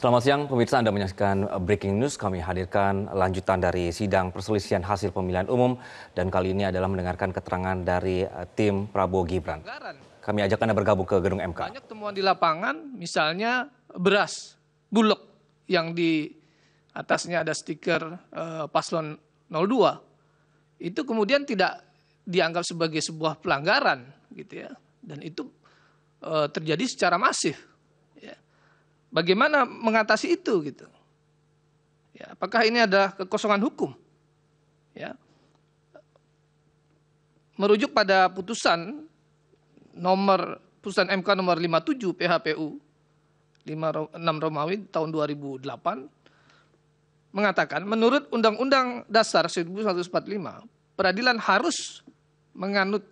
Selamat siang, pemirsa Anda menyaksikan Breaking News. Kami hadirkan lanjutan dari sidang perselisihan hasil pemilihan umum dan kali ini adalah mendengarkan keterangan dari eh, tim Prabowo Gibran. Kami ajak Anda bergabung ke gedung MK. Banyak temuan di lapangan, misalnya beras, bulog yang di atasnya ada stiker eh, paslon 02. Itu kemudian tidak dianggap sebagai sebuah pelanggaran gitu ya. Dan itu eh, terjadi secara masif Bagaimana mengatasi itu gitu? Ya, apakah ini ada kekosongan hukum? Ya. Merujuk pada putusan nomor putusan MK nomor 57 PHPU 6 Romawi tahun 2008 mengatakan menurut Undang-Undang Dasar 1945 peradilan harus menganut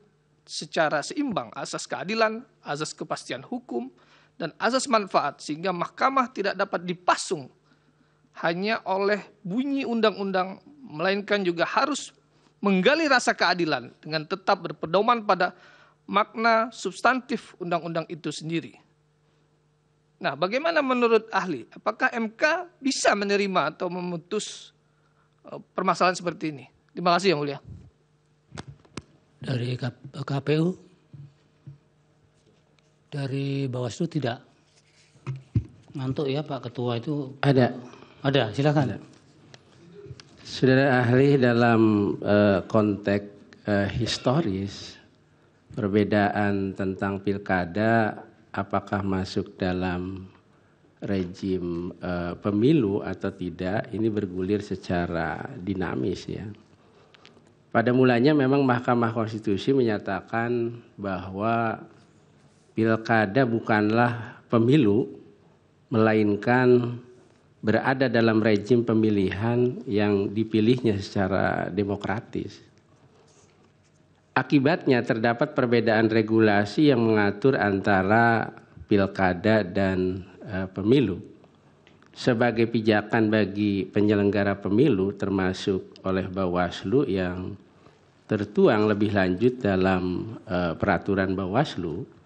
secara seimbang asas keadilan, asas kepastian hukum, dan azas manfaat sehingga mahkamah tidak dapat dipasung hanya oleh bunyi undang-undang melainkan juga harus menggali rasa keadilan dengan tetap berpedoman pada makna substantif undang-undang itu sendiri. Nah, bagaimana menurut ahli? Apakah MK bisa menerima atau memutus e, permasalahan seperti ini? Terima kasih yang mulia. Dari KPU dari Bawaslu tidak. Ngantuk ya Pak Ketua itu. Ada. Ada, silakan. Ada. Saudara ahli dalam uh, konteks uh, historis perbedaan tentang pilkada apakah masuk dalam rejim uh, pemilu atau tidak ini bergulir secara dinamis ya. Pada mulanya memang Mahkamah Konstitusi menyatakan bahwa Pilkada bukanlah pemilu, melainkan berada dalam rejim pemilihan yang dipilihnya secara demokratis. Akibatnya terdapat perbedaan regulasi yang mengatur antara pilkada dan e, pemilu. Sebagai pijakan bagi penyelenggara pemilu termasuk oleh Bawaslu yang tertuang lebih lanjut dalam e, peraturan Bawaslu,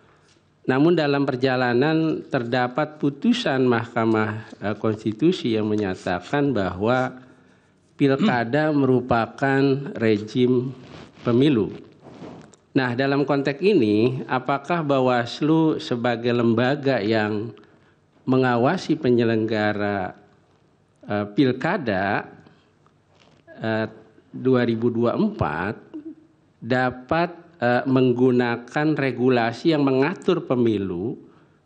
namun dalam perjalanan terdapat putusan Mahkamah e, Konstitusi yang menyatakan bahwa pilkada merupakan rejim pemilu. Nah, dalam konteks ini, apakah Bawaslu sebagai lembaga yang mengawasi penyelenggara uh, pilkada e, uh, 2024 dapat E, menggunakan regulasi yang mengatur pemilu,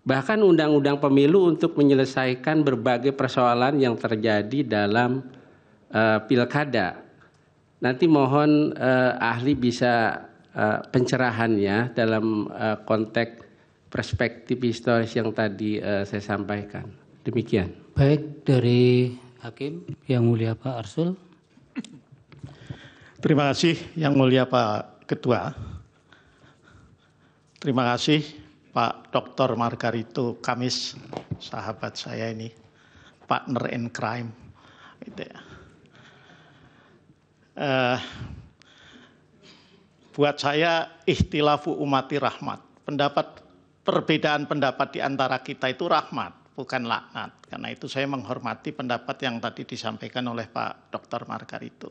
bahkan undang-undang pemilu untuk menyelesaikan berbagai persoalan yang terjadi dalam e, pilkada. Nanti mohon e, ahli bisa e, pencerahannya dalam e, konteks perspektif historis yang tadi uh, saya sampaikan. Demikian. Baik dari Hakim Yang Mulia Pak Arsul. Terima kasih Yang Mulia Pak Ketua. Terima kasih Pak Dr. Margarito Kamis, sahabat saya ini, partner in crime. Gitu ya. Uh, buat saya ikhtilafu umati rahmat. Pendapat perbedaan pendapat di antara kita itu rahmat, bukan laknat. Karena itu saya menghormati pendapat yang tadi disampaikan oleh Pak Dr. Margarito.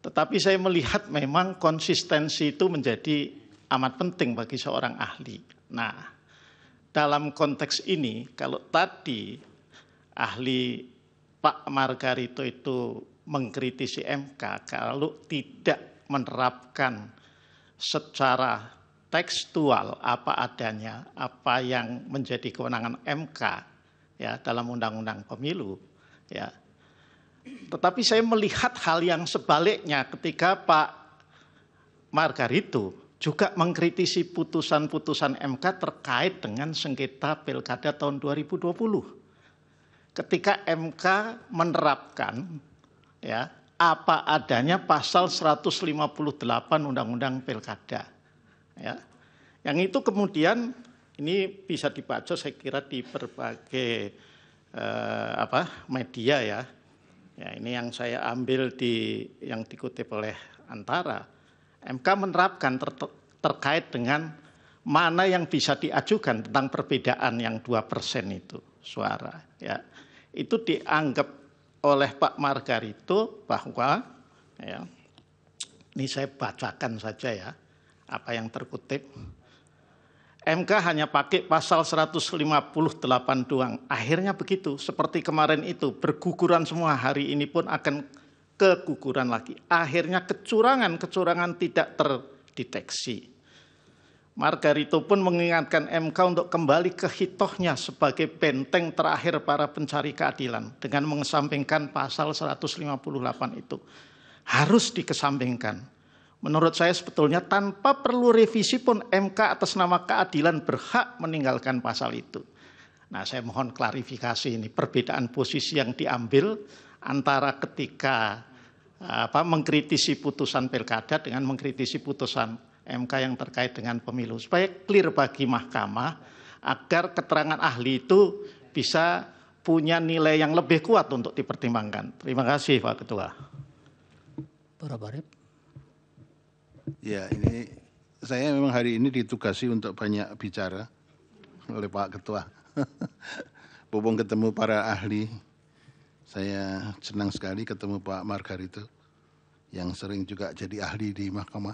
Tetapi saya melihat memang konsistensi itu menjadi amat penting bagi seorang ahli. Nah, dalam konteks ini, kalau tadi ahli Pak Margarito itu mengkritisi MK, kalau tidak menerapkan secara tekstual apa adanya, apa yang menjadi kewenangan MK ya dalam undang-undang pemilu ya. Tetapi saya melihat hal yang sebaliknya ketika Pak Margarito juga mengkritisi putusan-putusan MK terkait dengan sengketa pilkada tahun 2020. Ketika MK menerapkan ya apa adanya pasal 158 Undang-Undang Pilkada. Ya. Yang itu kemudian ini bisa dibaca saya kira di berbagai eh, apa media ya. Ya, ini yang saya ambil di yang dikutip oleh Antara MK menerapkan ter terkait dengan mana yang bisa diajukan tentang perbedaan yang dua persen itu suara. Ya. Itu dianggap oleh Pak Margarito bahwa, ya, ini saya bacakan saja ya, apa yang terkutip. MK hanya pakai pasal 158 doang. Akhirnya begitu, seperti kemarin itu, berguguran semua hari ini pun akan keguguran lagi. Akhirnya kecurangan-kecurangan tidak terdeteksi. Margarito pun mengingatkan MK untuk kembali ke hitohnya sebagai benteng terakhir para pencari keadilan dengan mengesampingkan pasal 158 itu. Harus dikesampingkan. Menurut saya sebetulnya tanpa perlu revisi pun MK atas nama keadilan berhak meninggalkan pasal itu. Nah saya mohon klarifikasi ini perbedaan posisi yang diambil antara ketika apa mengkritisi putusan pilkada dengan mengkritisi putusan MK yang terkait dengan pemilu supaya clear bagi mahkamah agar keterangan ahli itu bisa punya nilai yang lebih kuat untuk dipertimbangkan. Terima kasih Pak Ketua. Para Barip. Ya ini saya memang hari ini ditugasi untuk banyak bicara oleh Pak Ketua. Bobong ketemu para ahli saya senang sekali ketemu Pak Margarito yang sering juga jadi ahli di mahkamah.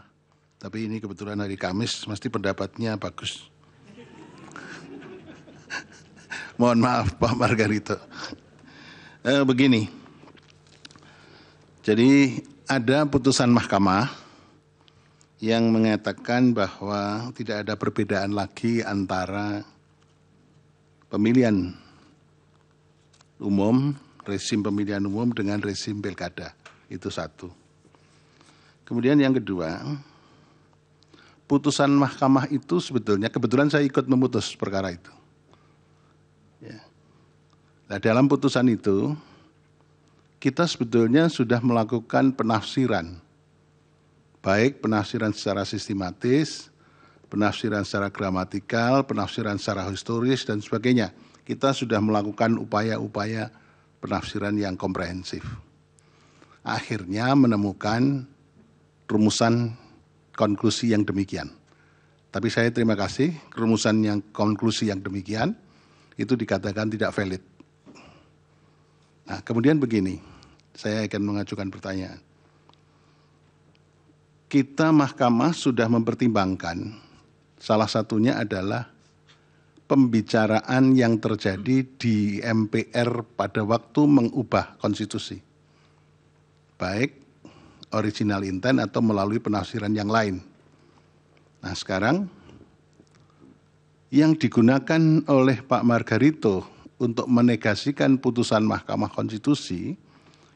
Tapi ini kebetulan hari Kamis, mesti pendapatnya bagus. Mohon maaf Pak Margarito. E, begini, jadi ada putusan mahkamah yang mengatakan bahwa tidak ada perbedaan lagi antara pemilihan umum resim pemilihan umum dengan resim pilkada. Itu satu. Kemudian yang kedua, putusan mahkamah itu sebetulnya kebetulan saya ikut memutus perkara itu. Ya. Nah, dalam putusan itu kita sebetulnya sudah melakukan penafsiran baik penafsiran secara sistematis, penafsiran secara gramatikal, penafsiran secara historis dan sebagainya. Kita sudah melakukan upaya-upaya penafsiran yang komprehensif. Akhirnya menemukan rumusan konklusi yang demikian. Tapi saya terima kasih rumusan yang konklusi yang demikian itu dikatakan tidak valid. Nah, kemudian begini, saya akan mengajukan pertanyaan. Kita mahkamah sudah mempertimbangkan salah satunya adalah pembicaraan yang terjadi di MPR pada waktu mengubah konstitusi. Baik original intent atau melalui penafsiran yang lain. Nah, sekarang yang digunakan oleh Pak Margarito untuk menegasikan putusan Mahkamah Konstitusi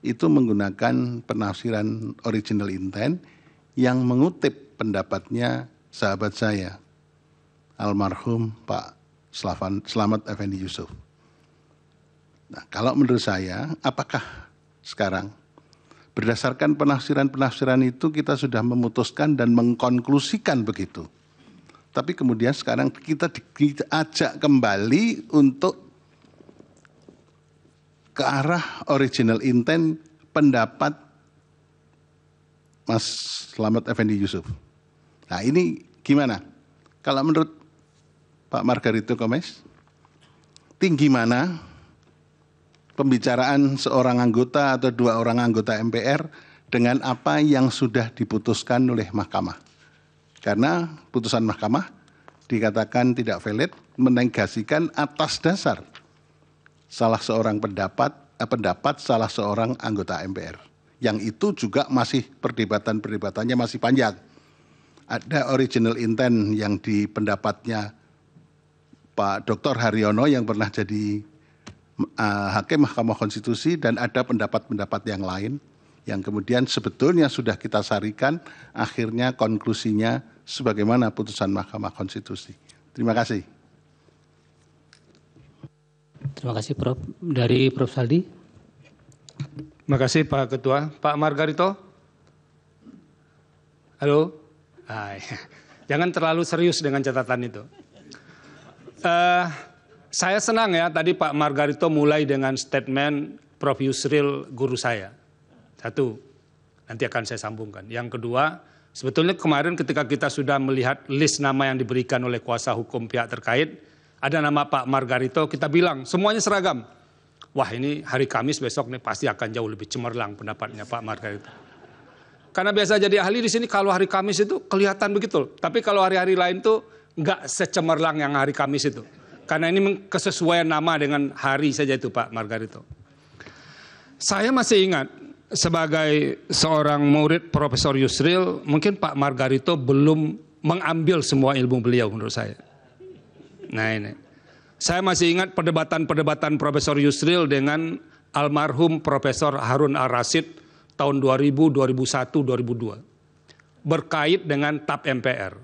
itu menggunakan penafsiran original intent yang mengutip pendapatnya sahabat saya almarhum Pak Selavan, Selamat Effendi Yusuf. Nah, kalau menurut saya, apakah sekarang berdasarkan penafsiran-penafsiran itu kita sudah memutuskan dan mengkonklusikan begitu. Tapi kemudian sekarang kita diajak kembali untuk ke arah original intent pendapat Mas Selamat Effendi Yusuf. Nah ini gimana? Kalau menurut Pak Margarito Gomez? Tinggi mana pembicaraan seorang anggota atau dua orang anggota MPR dengan apa yang sudah diputuskan oleh mahkamah? Karena putusan mahkamah dikatakan tidak valid menegasikan atas dasar salah seorang pendapat eh, pendapat salah seorang anggota MPR. Yang itu juga masih perdebatan-perdebatannya masih panjang. Ada original intent yang di pendapatnya Pak Dr. Haryono yang pernah jadi uh, hakim Mahkamah Konstitusi dan ada pendapat-pendapat yang lain yang kemudian sebetulnya sudah kita sarikan akhirnya konklusinya sebagaimana putusan Mahkamah Konstitusi. Terima kasih. Terima kasih Prof. Dari Prof Saldi. Terima kasih Pak Ketua. Pak Margarito. Halo. Hai. Jangan terlalu serius dengan catatan itu. Uh, saya senang ya tadi Pak Margarito mulai dengan statement Prof. Yusril guru saya. Satu, nanti akan saya sambungkan. Yang kedua, sebetulnya kemarin ketika kita sudah melihat list nama yang diberikan oleh kuasa hukum pihak terkait, ada nama Pak Margarito, kita bilang semuanya seragam. Wah ini hari Kamis besok nih pasti akan jauh lebih cemerlang pendapatnya Pak Margarito. Karena biasa jadi ahli di sini kalau hari Kamis itu kelihatan begitu. Tapi kalau hari-hari lain tuh nggak secemerlang yang hari Kamis itu. Karena ini kesesuaian nama dengan hari saja itu Pak Margarito. Saya masih ingat sebagai seorang murid Profesor Yusril, mungkin Pak Margarito belum mengambil semua ilmu beliau menurut saya. Nah ini. Saya masih ingat perdebatan-perdebatan Profesor Yusril dengan almarhum Profesor Harun Ar-Rasid tahun 2000, 2001, 2002. Berkait dengan TAP MPR.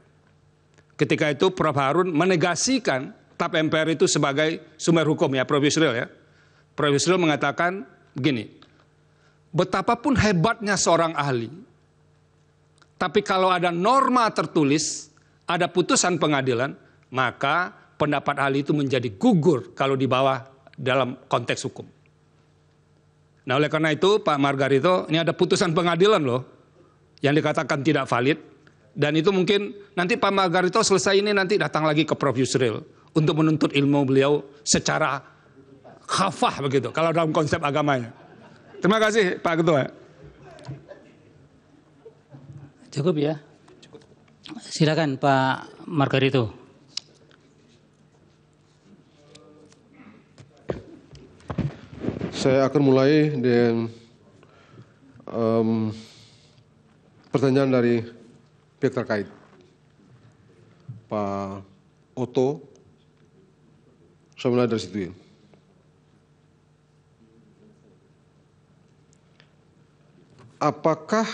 Ketika itu Prof. Harun menegasikan TAP MPR itu sebagai sumber hukum ya, Prof. Yusril ya. Prof. Yusril mengatakan begini, betapapun hebatnya seorang ahli, tapi kalau ada norma tertulis, ada putusan pengadilan, maka pendapat ahli itu menjadi gugur kalau di bawah dalam konteks hukum. Nah oleh karena itu Pak Margarito, ini ada putusan pengadilan loh, yang dikatakan tidak valid, dan itu mungkin nanti Pak Margarito selesai ini nanti datang lagi ke Prof. Yusril untuk menuntut ilmu beliau secara khafah begitu kalau dalam konsep agamanya. Terima kasih Pak Ketua. Cukup ya. Silakan Pak Margarito. Saya akan mulai dengan um, pertanyaan dari pihak terkait Pak Oto saya mulai dari situ ya apakah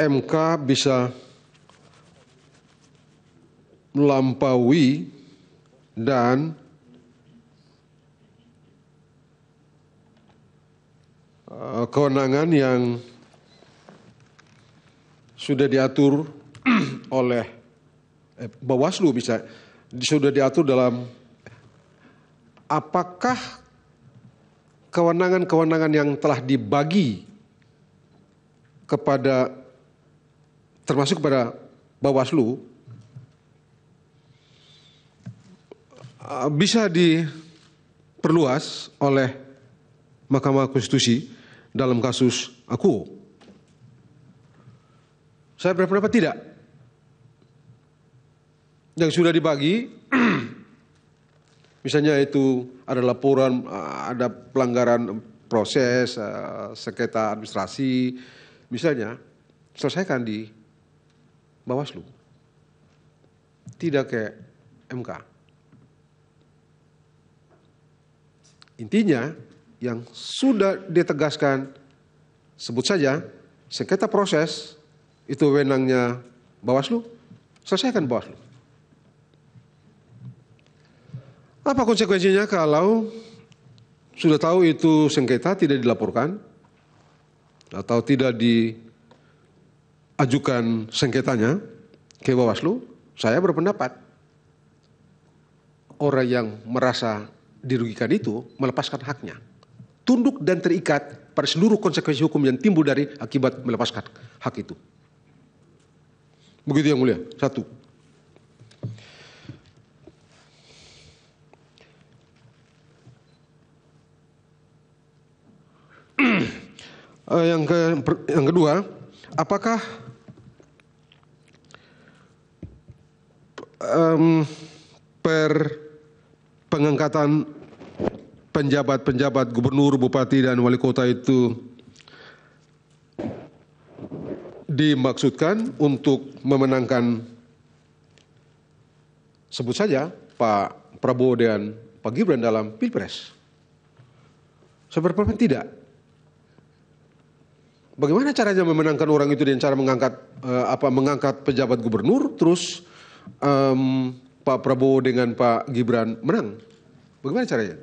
MK bisa melampaui dan eh, kewenangan yang sudah diatur oleh eh, Bawaslu bisa sudah diatur dalam apakah kewenangan-kewenangan yang telah dibagi kepada termasuk kepada Bawaslu eh, bisa diperluas oleh Mahkamah Konstitusi dalam kasus aku. Saya berpendapat tidak. Yang sudah dibagi, misalnya itu ada laporan, eh, ada pelanggaran proses, eh, sekretar administrasi, misalnya, selesaikan di Bawaslu. Tidak ke MK. Intinya, yang sudah ditegaskan, sebut saja, sengketa proses itu wenangnya Bawaslu, selesaikan Bawaslu. Apa konsekuensinya kalau sudah tahu itu sengketa tidak dilaporkan atau tidak diajukan sengketanya ke Bawaslu? Saya berpendapat orang yang merasa dirugikan itu melepaskan haknya. Tunduk dan terikat pada seluruh konsekuensi hukum yang timbul dari akibat melepaskan hak itu. Begitu yang mulia. Satu. Eh, yang ke yang kedua, apakah um, per pengangkatan penjabat-penjabat gubernur, bupati dan wali kota itu dimaksudkan untuk memenangkan sebut saja Pak Prabowo dan Pak Gibran dalam pilpres? Seberapa tidak? Bagaimana caranya memenangkan orang itu dengan cara mengangkat uh, apa mengangkat pejabat gubernur terus um, Pak Prabowo dengan Pak Gibran menang? Bagaimana caranya?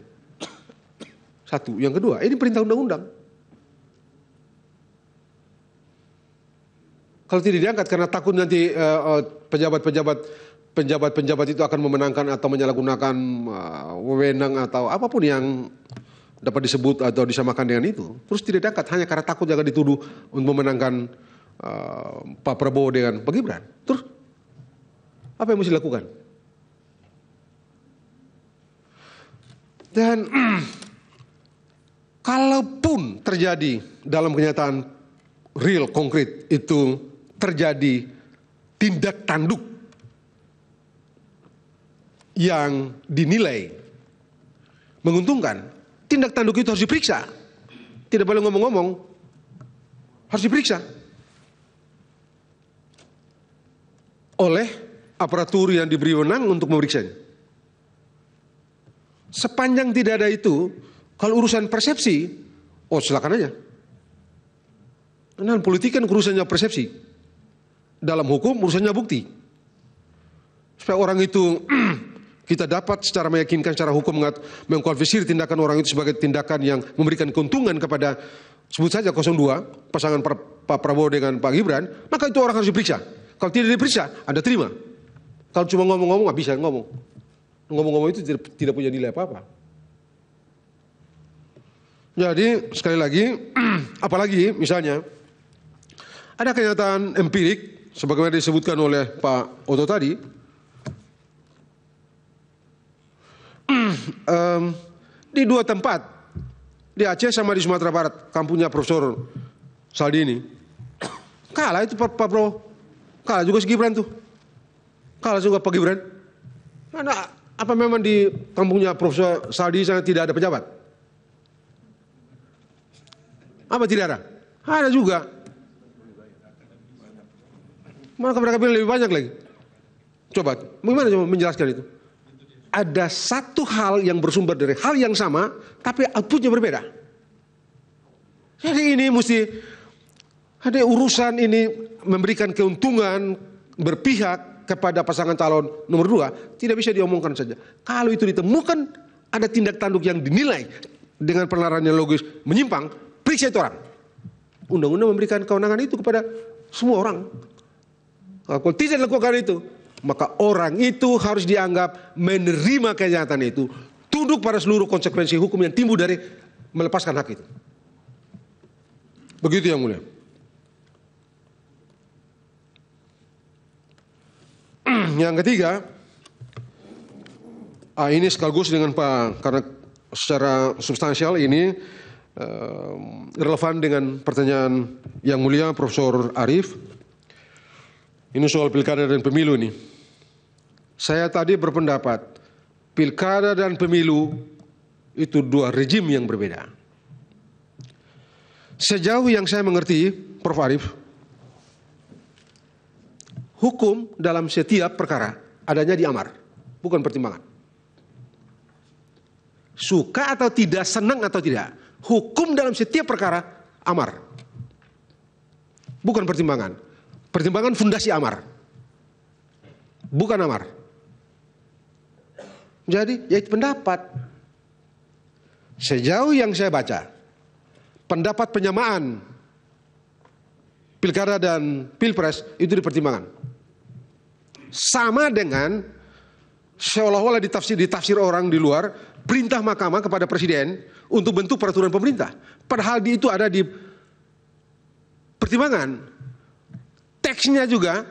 Satu, yang kedua, ini perintah undang-undang. Kalau tidak diangkat karena takut nanti eh, eh, pejabat-pejabat uh, pejabat pejabat itu akan memenangkan atau menyalahgunakan uh, wewenang atau apapun yang dapat disebut atau disamakan dengan itu. Terus tidak diangkat hanya karena takut jangan dituduh untuk memenangkan uh, Pak Prabowo dengan Pak Gibran. Terus apa yang mesti dilakukan? Dan kalaupun terjadi dalam kenyataan real konkret itu terjadi tindak tanduk yang dinilai menguntungkan, tindak tanduk itu harus diperiksa. Tidak boleh ngomong-ngomong, harus diperiksa oleh aparatur yang diberi wenang untuk memeriksanya. Sepanjang tidak ada itu, kalau urusan persepsi, oh silakan aja. Karena politik kan urusannya persepsi dalam hukum urusannya bukti. Supaya orang itu kita dapat secara meyakinkan secara hukum mengkonfisir tindakan orang itu sebagai tindakan yang memberikan keuntungan kepada sebut saja 02 pasangan Pak Prabowo dengan Pak Gibran, maka itu orang harus diperiksa. Kalau tidak diperiksa, Anda terima. Kalau cuma ngomong-ngomong nggak bisa ngomong. Ngomong-ngomong itu tidak punya nilai apa-apa. Jadi sekali lagi, apalagi misalnya ada kenyataan empirik sebagaimana disebutkan oleh Pak Oto tadi, um, di dua tempat di Aceh sama di Sumatera Barat kampungnya Profesor ini kalah itu Pak, Pak Prabowo kalah juga si Gibran tuh kalah juga Pak Gibran nah, apa memang di kampungnya Profesor Saldi sana tidak ada pejabat apa tidak ada ada juga maka mereka pilih lebih banyak lagi. Coba, bagaimana coba menjelaskan itu? Ada satu hal yang bersumber dari hal yang sama, tapi outputnya berbeda. Jadi ini mesti ada urusan ini memberikan keuntungan berpihak kepada pasangan calon nomor dua tidak bisa diomongkan saja. Kalau itu ditemukan ada tindak tanduk yang dinilai dengan penalaran yang logis menyimpang, periksa itu orang. Undang-undang memberikan kewenangan itu kepada semua orang Ah, kalau tidak dilakukan itu, maka orang itu harus dianggap menerima kenyataan itu, tunduk pada seluruh konsekuensi hukum yang timbul dari melepaskan hak itu. Begitu yang mulia. yang ketiga, ah, ini sekaligus dengan Pak karena secara substansial ini eh, relevan dengan pertanyaan yang mulia Profesor Arief. Ini soal pilkada dan pemilu ini. Saya tadi berpendapat pilkada dan pemilu itu dua rejim yang berbeda. Sejauh yang saya mengerti, Prof. Arif, hukum dalam setiap perkara adanya di amar, bukan pertimbangan. Suka atau tidak, senang atau tidak, hukum dalam setiap perkara amar, bukan pertimbangan. Pertimbangan fundasi amar. Bukan amar. Jadi ya pendapat. Sejauh yang saya baca, pendapat penyamaan pilkada dan pilpres itu dipertimbangkan. Sama dengan seolah-olah ditafsir ditafsir orang di luar perintah mahkamah kepada presiden untuk bentuk peraturan pemerintah. Padahal di itu ada di pertimbangan teksnya juga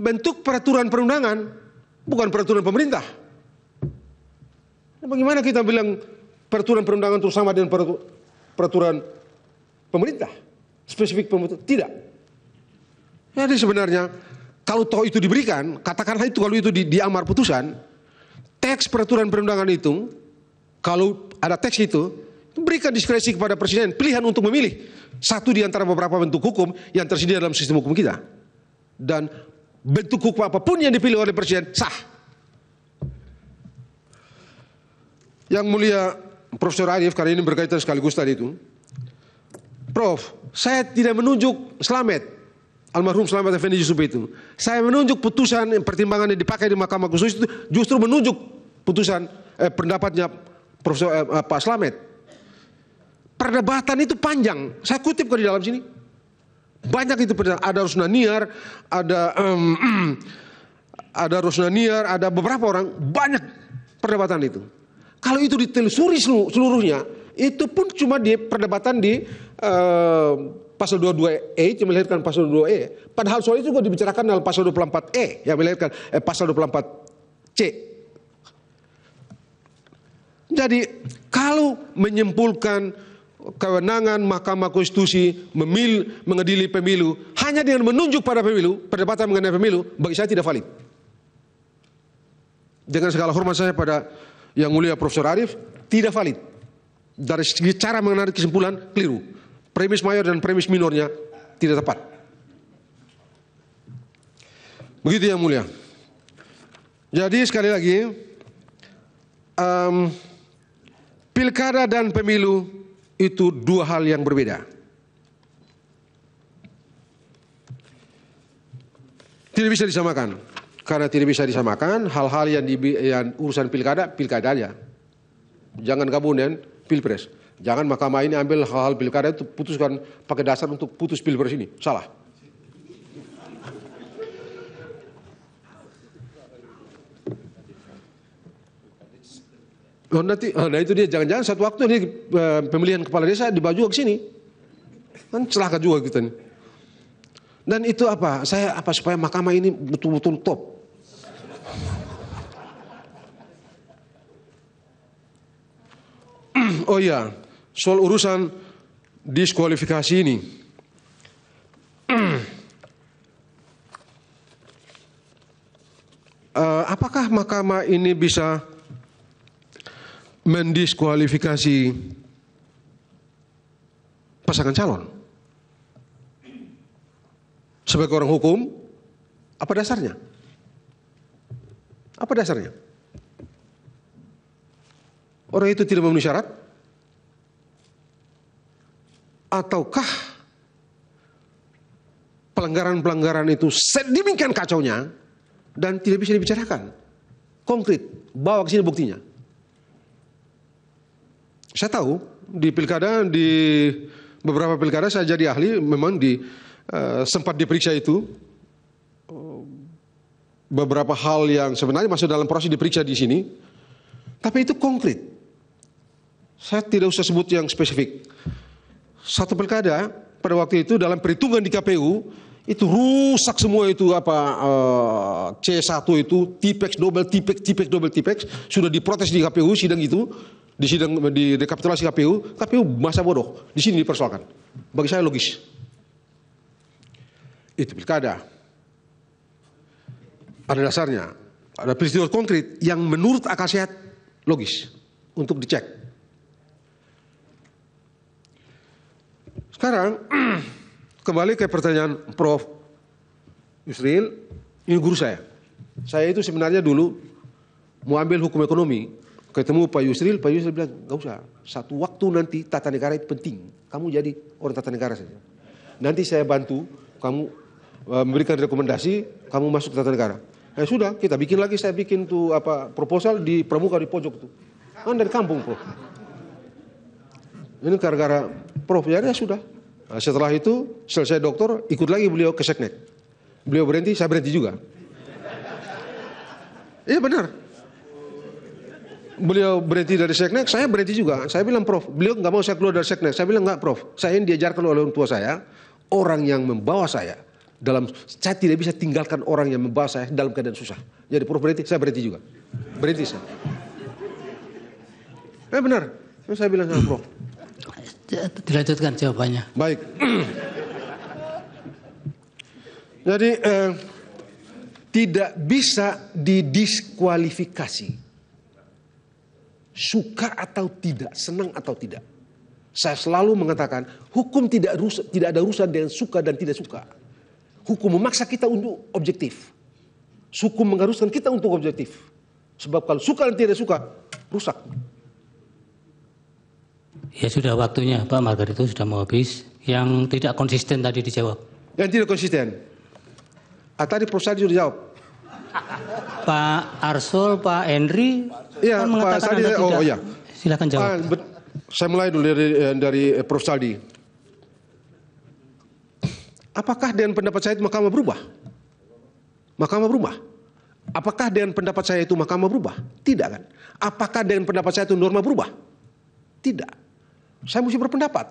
bentuk peraturan perundangan bukan peraturan pemerintah. Bagaimana kita bilang peraturan perundangan itu sama dengan peraturan pemerintah? Spesifik pemerintah? Tidak. Jadi sebenarnya kalau toh itu diberikan, katakanlah itu kalau itu di, di amar putusan, teks peraturan perundangan itu, kalau ada teks itu, Berikan diskresi kepada presiden, pilihan untuk memilih. Satu di antara beberapa bentuk hukum yang tersedia dalam sistem hukum kita. Dan bentuk hukum apapun yang dipilih oleh presiden sah. Yang mulia Profesor Arif karena ini berkaitan sekaligus tadi itu. Prof, saya tidak menunjuk Slamet, almarhum Slamet Effendi Yusuf itu. Saya menunjuk putusan pertimbangan yang dipakai di Mahkamah Konstitusi itu justru menunjuk putusan eh, pendapatnya Profesor eh, eh, Pak Slamet perdebatan itu panjang. Saya kutip kok di dalam sini. Banyak itu perdebatan. Ada Rusnaniar, ada um, ada Rusnaniar, ada beberapa orang banyak perdebatan itu. Kalau itu ditelusuri seluruh, seluruhnya, itu pun cuma di perdebatan di uh, pasal 22E yang melahirkan pasal 22E. Padahal soal itu juga dibicarakan dalam pasal 24E yang melahirkan eh, pasal 24C jadi kalau menyimpulkan kewenangan Mahkamah Konstitusi memil, mengadili pemilu hanya dengan menunjuk pada pemilu, perdebatan mengenai pemilu bagi saya tidak valid. Dengan segala hormat saya pada yang mulia Profesor Arif tidak valid. Dari segi cara mengenai kesimpulan, keliru. Premis mayor dan premis minornya tidak tepat. Begitu yang mulia. Jadi sekali lagi, um, pilkada dan pemilu itu dua hal yang berbeda. Tidak bisa disamakan. Karena tidak bisa disamakan hal-hal yang, di, yang urusan pilkada, pilkada aja. Jangan gabungan pilpres. Jangan mahkamah ini ambil hal-hal pilkada itu putuskan pakai dasar untuk putus pilpres ini. Salah. Oh nanti, oh, nah itu dia jangan-jangan satu waktu ini eh, pemilihan kepala desa dibaju ke sini. Kan celaka juga kita nih. Dan itu apa? Saya apa supaya mahkamah ini betul-betul top. oh iya, soal urusan diskualifikasi ini. uh, apakah mahkamah ini bisa mendiskualifikasi pasangan calon. Sebagai orang hukum, apa dasarnya? Apa dasarnya? Orang itu tidak memenuhi syarat? Ataukah pelanggaran-pelanggaran itu sedemikian kacaunya dan tidak bisa dibicarakan? Konkret, bawa ke sini buktinya. Saya tahu di pilkada di beberapa pilkada saya jadi ahli memang di uh, sempat diperiksa itu eh, beberapa hal yang sebenarnya masuk dalam proses diperiksa di sini, tapi itu konkret. Saya tidak usah sebut yang spesifik. Satu pilkada pada waktu itu dalam perhitungan di KPU itu rusak semua itu apa eh, C1 itu tipex double tipex tipex double tipex sudah diprotes di KPU sidang itu di sidang di rekapitulasi KPU, KPU masa bodoh. Di sini dipersoalkan. Bagi saya logis. Itu pilkada. Ada dasarnya. Ada peristiwa konkret yang menurut akal sehat logis untuk dicek. Sekarang kembali ke pertanyaan Prof. Yusril, ini guru saya. Saya itu sebenarnya dulu mau ambil hukum ekonomi, ketemu Pak Yusril, Pak Yusril bilang nggak usah. Satu waktu nanti tata negara itu penting. Kamu jadi orang tata negara saja. Nanti saya bantu kamu e, memberikan rekomendasi, kamu masuk tata negara. Nah sudah, kita bikin lagi, saya bikin tuh apa proposal di pramuka di pojok tuh. Kan dari kampung, Prof. Ini gara-gara Prof ya, ya sudah. Nah, setelah itu selesai dokter, ikut lagi beliau ke seknek. Beliau berhenti, saya berhenti juga. Iya benar, beliau berhenti dari seknek, saya berhenti juga. Saya bilang, Prof, beliau nggak mau saya keluar dari seknek. Saya bilang, nggak, Prof. Saya yang diajarkan oleh orang tua saya, orang yang membawa saya. dalam Saya tidak bisa tinggalkan orang yang membawa saya dalam keadaan susah. Jadi Prof berhenti, saya berhenti juga. Berhenti saya. Eh benar, saya bilang sama Prof. Dilanjutkan jawabannya. Baik. Jadi eh, tidak bisa didiskualifikasi suka atau tidak, senang atau tidak. Saya selalu mengatakan hukum tidak rusak, tidak ada urusan dengan suka dan tidak suka. Hukum memaksa kita untuk objektif. Hukum mengharuskan kita untuk objektif. Sebab kalau suka dan tidak suka, rusak. Ya sudah waktunya Pak Margar itu sudah mau habis. Yang tidak konsisten tadi dijawab. Yang tidak konsisten. Ah, tadi perusahaan sudah dijawab. Pak Arsul, Pak Henry, ya, kan Pak mengatakan Sadi, Anda iya. oh, tidak. Oh, ya. Silakan jawab. Ah, saya mulai dulu dari, eh, dari eh, Prof. Saldi. Apakah dengan pendapat saya itu mahkamah berubah? Mahkamah berubah. Apakah dengan pendapat saya itu mahkamah berubah? Tidak kan? Apakah dengan pendapat saya itu norma berubah? Tidak. Saya mesti berpendapat.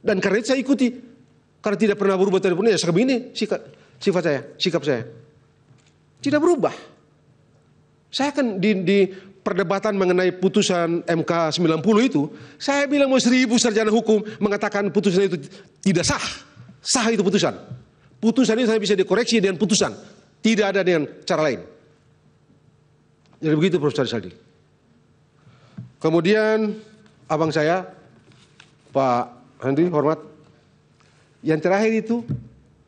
Dan karena itu saya ikuti. Karena tidak pernah berubah teleponnya, ya ini sikap sifat saya, sikap saya. Tidak berubah. Saya kan di, di perdebatan mengenai putusan MK 90 itu, saya bilang mau seribu sarjana hukum mengatakan putusan itu tidak sah. Sah itu putusan. Putusan itu saya bisa dikoreksi dengan putusan. Tidak ada dengan cara lain. Jadi begitu Prof. Saldi. Kemudian abang saya, Pak Andri, hormat. Yang terakhir itu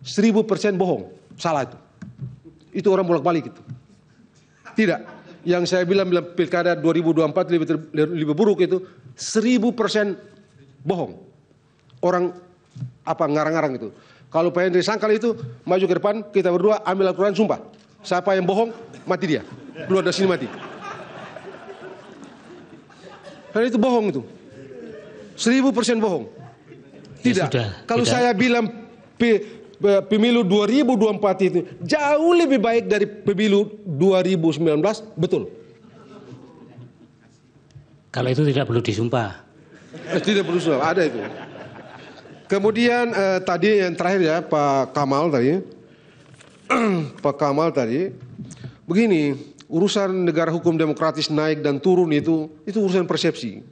seribu persen bohong. Salah itu. Itu orang bolak-balik itu. Tidak. Yang saya bilang bilang pilkada 2024 lebih, ter, lebih buruk itu 1000 persen bohong. Orang apa ngarang-ngarang itu. Kalau Pak pengen sangkal itu maju ke depan kita berdua ambil Al-Quran sumpah. Siapa yang bohong mati dia. Keluar dari sini mati. Karena itu bohong itu. 1000 persen bohong. Ya tidak. Ya sudah, Kalau tidak. saya bilang Eh, pemilu 2024 itu jauh lebih baik dari pemilu 2019, betul? Kalau itu tidak perlu disumpah. Eh, tidak perlu disumpah, ada itu. Kemudian eh, tadi yang terakhir ya Pak Kamal tadi, Pak Kamal tadi, begini urusan negara hukum demokratis naik dan turun itu itu urusan persepsi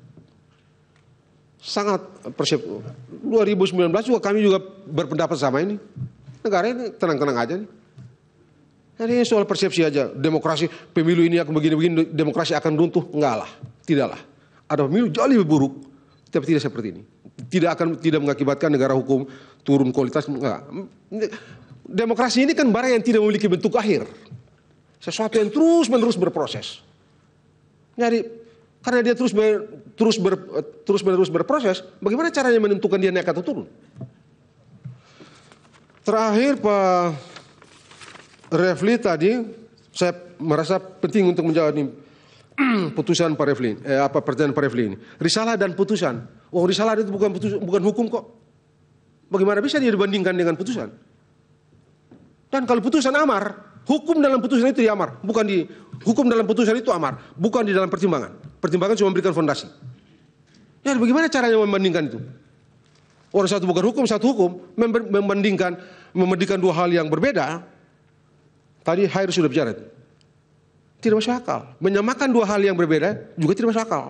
sangat persib 2019 juga kami juga berpendapat sama ini negara ini tenang-tenang aja nih ini soal persepsi aja demokrasi pemilu ini akan begini-begini demokrasi akan runtuh enggak lah tidaklah ada pemilu jauh lebih buruk tapi tidak seperti ini tidak akan tidak mengakibatkan negara hukum turun kualitas enggak demokrasi ini kan barang yang tidak memiliki bentuk akhir sesuatu yang terus menerus berproses nyari karena dia terus ber, terus ber, terus menerus berproses, bagaimana caranya menentukan dia naik atau turun? Terakhir Pak Refli tadi saya merasa penting untuk menjawab ini putusan Pak Refli, eh, apa pertanyaan Pak Refli ini. Risalah dan putusan. Oh, risalah itu bukan putus, bukan hukum kok. Bagaimana bisa dia dibandingkan dengan putusan? Dan kalau putusan amar, Hukum dalam putusan itu di amar, bukan di hukum dalam putusan itu amar, bukan di dalam pertimbangan. Pertimbangan cuma memberikan fondasi. Ya, bagaimana caranya membandingkan itu? Orang satu bukan hukum, satu hukum, membandingkan membandingkan dua hal yang berbeda. Tadi Hair sudah bicara itu. Tidak masuk akal. Menyamakan dua hal yang berbeda juga tidak masuk akal.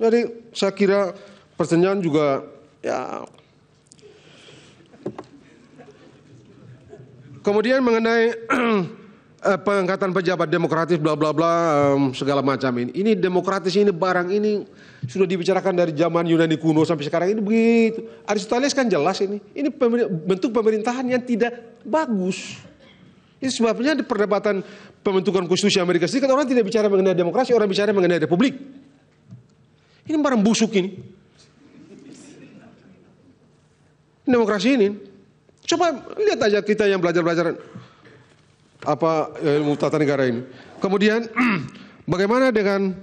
Jadi saya kira pertanyaan juga ya Kemudian mengenai eh, pengangkatan pejabat demokratis bla bla bla segala macam ini. Ini demokratis ini barang ini sudah dibicarakan dari zaman Yunani kuno sampai sekarang ini begitu. Aristoteles kan jelas ini. Ini bentuk pemerintahan yang tidak bagus. Ini sebabnya di perdebatan pembentukan konstitusi Amerika Serikat orang tidak bicara mengenai demokrasi, orang bicara mengenai republik. Ini barang busuk ini. Demokrasi ini Coba lihat aja kita yang belajar-belajar apa eh, ilmu tata negara ini. Kemudian bagaimana dengan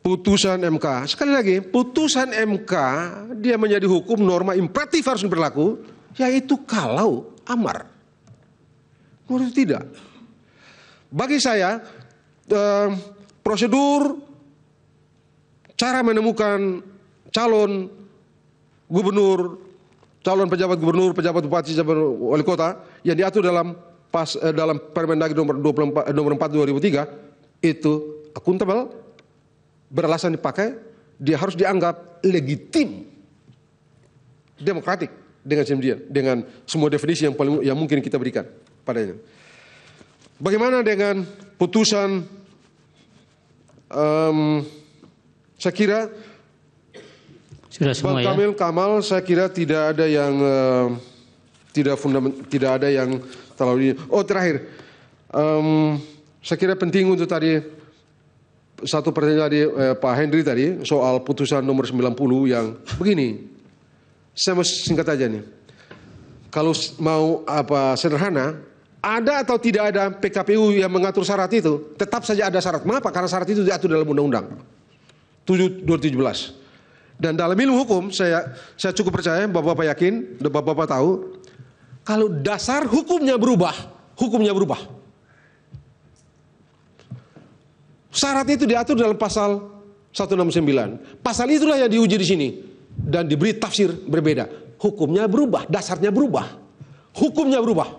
putusan MK? Sekali lagi, putusan MK dia menjadi hukum norma imperatif harus berlaku, yaitu kalau amar. Menurut tidak. Bagi saya eh, prosedur cara menemukan calon gubernur calon pejabat gubernur, pejabat bupati, pejabat wali kota yang diatur dalam pas eh, dalam Permendagri nomor 24 eh, nomor 4 2003 itu akuntabel beralasan dipakai dia harus dianggap legitim demokratik dengan sendirian dengan semua definisi yang paling yang mungkin kita berikan padanya. Bagaimana dengan putusan um, saya kira sudah semua Bang ya. Kamil Kamal saya kira tidak ada yang uh, tidak fundament tidak ada yang terlalu Oh terakhir. Um, saya kira penting untuk tadi satu pertanyaan dari eh, Pak Hendri tadi soal putusan nomor 90 yang begini. Saya mau singkat aja nih. Kalau mau apa sederhana, ada atau tidak ada PKPU yang mengatur syarat itu, tetap saja ada syarat. Mengapa? Karena syarat itu diatur dalam undang-undang. 7 2017. Dan dalam ilmu hukum saya saya cukup percaya, Bapak-bapak yakin, Bapak-bapak tahu kalau dasar hukumnya berubah, hukumnya berubah. Syarat itu diatur dalam pasal 169. Pasal itulah yang diuji di sini dan diberi tafsir berbeda. Hukumnya berubah, dasarnya berubah. Hukumnya berubah.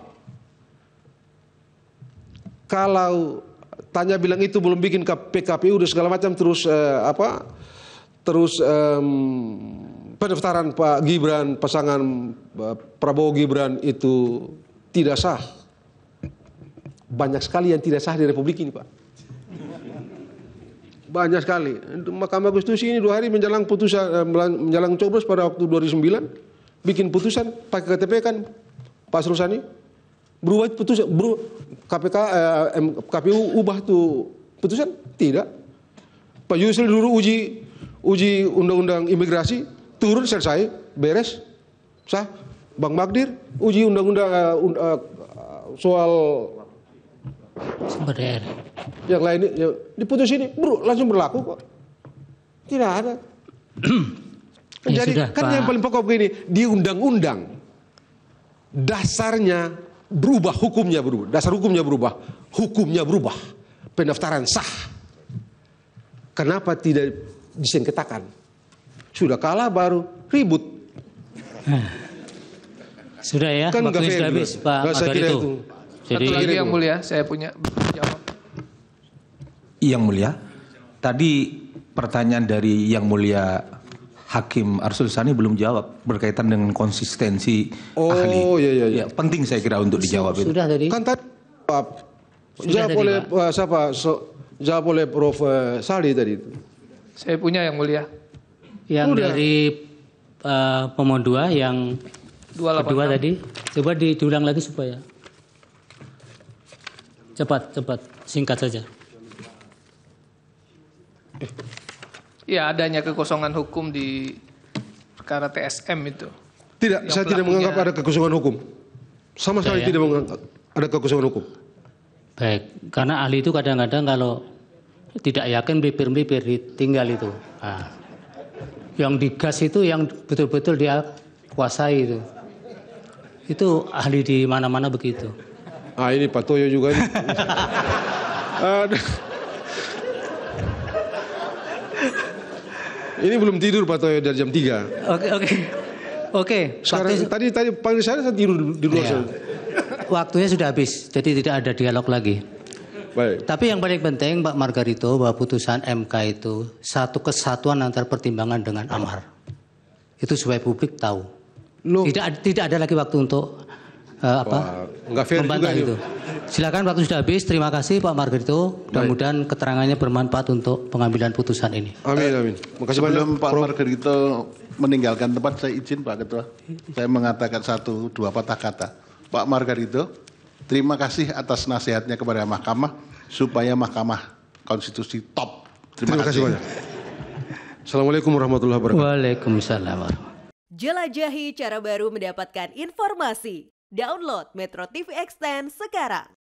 Kalau tanya bilang itu belum bikin PKPU dan segala macam terus eh, apa terus um, pendaftaran Pak Gibran pasangan eh, Prabowo Gibran itu tidak sah. Banyak sekali yang tidak sah di Republik ini, Pak. Banyak sekali. Mahkamah Konstitusi ini dua hari menjelang putusan eh, menjelang coblos pada waktu 2009 bikin putusan pakai KTP kan Pak Sulsani berubah putusan berubah, KPK eh, KPU ubah tuh putusan tidak Pak Yusril dulu uji uji undang-undang imigrasi turun selesai beres sah Bang Magdir uji undang-undang uh, uh, soal sebenarnya yang lain ya, diputus ini bro, langsung berlaku kok tidak ada ya jadi sudah, kan Pak. yang paling pokok begini di undang-undang dasarnya berubah hukumnya berubah dasar hukumnya berubah hukumnya berubah pendaftaran sah kenapa tidak disengketakan. Sudah kalah baru ribut. Sudah ya, kan waktunya sudah habis Pak itu. itu. Jadi, Satu lagi yang mulia, saya punya jawab. Yang mulia, tadi pertanyaan dari yang mulia Hakim Arsul Sani belum jawab berkaitan dengan konsistensi oh, ahli. Oh iya iya. Ya, penting saya kira untuk dijawab sudah, itu. Sudah tadi. Kan tadi Pak, sudah jawab Pak. siapa? So, jawab oleh Prof eh, Sali tadi itu. Saya punya yang mulia. Yang Udah. dari uh, eh, pemohon dua yang 286. kedua tadi. Coba diulang lagi supaya. Cepat, cepat, singkat saja. Ya adanya kekosongan hukum di perkara TSM itu. Tidak, yang saya tidak menganggap ada kekosongan hukum. Sama sekali ya. tidak menganggap ada kekosongan hukum. Baik, karena ahli itu kadang-kadang kalau tidak yakin melipir-melipir ditinggal itu. Nah, yang digas itu yang betul-betul dia kuasai itu. Itu ahli di mana-mana begitu. Ah ini Pak Toyo juga ini belum tidur Pak Toyo dari jam 3. Oke oke. Oke. Sekarang tadi tadi panggil saya saya tidur di luar iya. Waktunya sudah habis, jadi tidak ada dialog lagi. Baik. Tapi yang paling penting Pak Margarito bahwa putusan MK itu satu kesatuan antar pertimbangan dengan amar. Itu supaya publik tahu. Loh. Tidak tidak ada lagi waktu untuk uh, apa? Enggak fair juga, itu. Silakan waktu sudah habis. Terima kasih Pak Margarito. Mudah-mudahan keterangannya bermanfaat untuk pengambilan putusan ini. Amin amin. Makasih Sebelum Pak Pro. Margarito meninggalkan tempat saya izin Pak Ketua. Saya mengatakan satu dua patah kata. Pak Margarito Terima kasih atas nasihatnya kepada Mahkamah supaya Mahkamah Konstitusi top. Terima, Terima kasih. banyak. Assalamualaikum warahmatullahi wabarakatuh. Waalaikumsalam. Jelajahi cara baru mendapatkan informasi. Download Metro TV Extend sekarang.